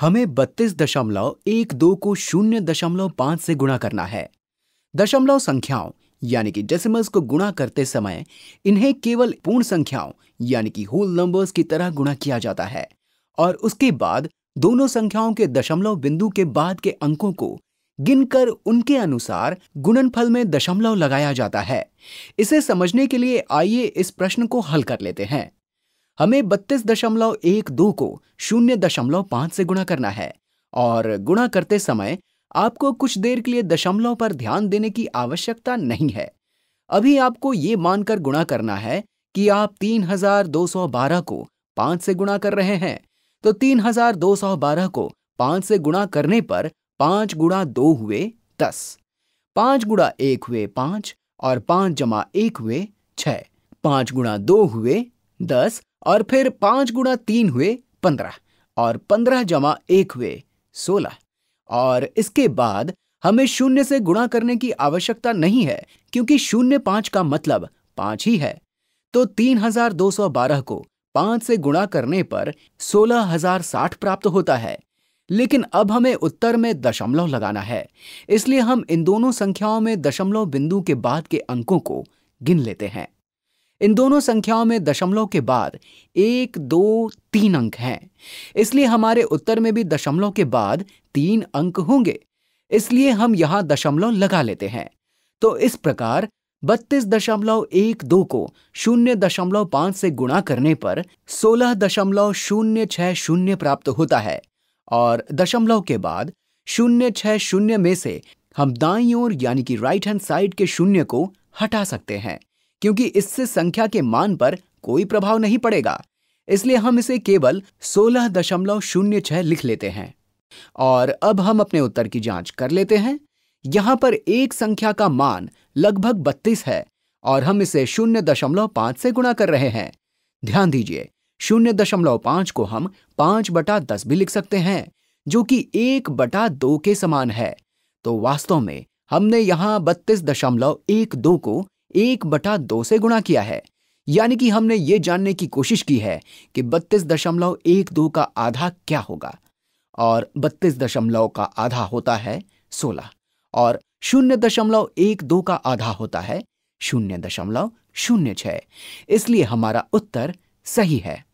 हमें बत्तीस दशमलव एक दो को शून्य दशमलव पांच से गुणा करना है दशमलव संख्याओं यानी कि डेसिमल्स को गुणा करते समय इन्हें केवल पूर्ण संख्याओं यानी कि होल नंबर्स की तरह गुणा किया जाता है और उसके बाद दोनों संख्याओं के दशमलव बिंदु के बाद के अंकों को गिनकर उनके अनुसार गुणनफल में दशमलव लगाया जाता है इसे समझने के लिए आइए इस प्रश्न को हल कर लेते हैं हमें बत्तीस दशमलव एक दो को शून्य दशमलव पांच से गुणा करना है और गुणा करते समय आपको कुछ देर के लिए दशमलव पर ध्यान देने की आवश्यकता नहीं है अभी आपको ये मानकर गुणा करना है कि आप 3212 को 5 से गुणा कर रहे हैं तो 3212 को 5 से गुणा करने पर 5 गुणा दो हुए 10 5 गुणा एक हुए 5 और 5 जमा एक हुए 6 5 गुणा दो हुए दस और फिर पांच गुणा तीन हुए पंद्रह और पंद्रह जमा एक हुए सोलह और इसके बाद हमें शून्य से गुणा करने की आवश्यकता नहीं है क्योंकि शून्य पांच का मतलब पांच ही है तो तीन हजार दो सौ बारह को पांच से गुणा करने पर सोलह हजार साठ प्राप्त होता है लेकिन अब हमें उत्तर में दशमलव लगाना है इसलिए हम इन दोनों संख्याओं में दशमलव बिंदु के बाद के अंकों को गिन लेते हैं इन दोनों संख्याओं में दशमलव के बाद एक दो तीन अंक हैं इसलिए हमारे उत्तर में भी दशमलव के बाद तीन अंक होंगे इसलिए हम यहां दशमलव लगा लेते हैं तो इस प्रकार बत्तीस दशमलव एक दो को शून्य दशमलव पांच से गुणा करने पर सोलह दशमलव शून्य छह शून्य प्राप्त होता है और दशमलव के बाद शून्य छह शून्य में से हम दाई ओर यानी कि राइट हैंड साइड के शून्य को हटा सकते हैं क्योंकि इससे संख्या के मान पर कोई प्रभाव नहीं पड़ेगा इसलिए हम इसे केवल छह लिख लेते हैं और अब हम अपने उत्तर की जांच कर लेते हैं यहां पर एक संख्या का मान लगभग बत्तीस है और हम इसे पांच से गुणा कर रहे हैं ध्यान दीजिए शून्य दशमलव पांच को हम पांच बटा दस भी लिख सकते हैं जो कि एक बटा दो के समान है तो वास्तव में हमने यहां बत्तीस दशमलव एक दो को एक बटा दो से गुणा किया है यानी कि हमने ये जानने की कोशिश की है कि बत्तीस दशमलव एक दो का आधा क्या होगा और बत्तीस दशमलव का आधा होता है सोलह और शून्य दशमलव एक दो का आधा होता है शून्य दशमलव शून्य छः इसलिए हमारा उत्तर सही है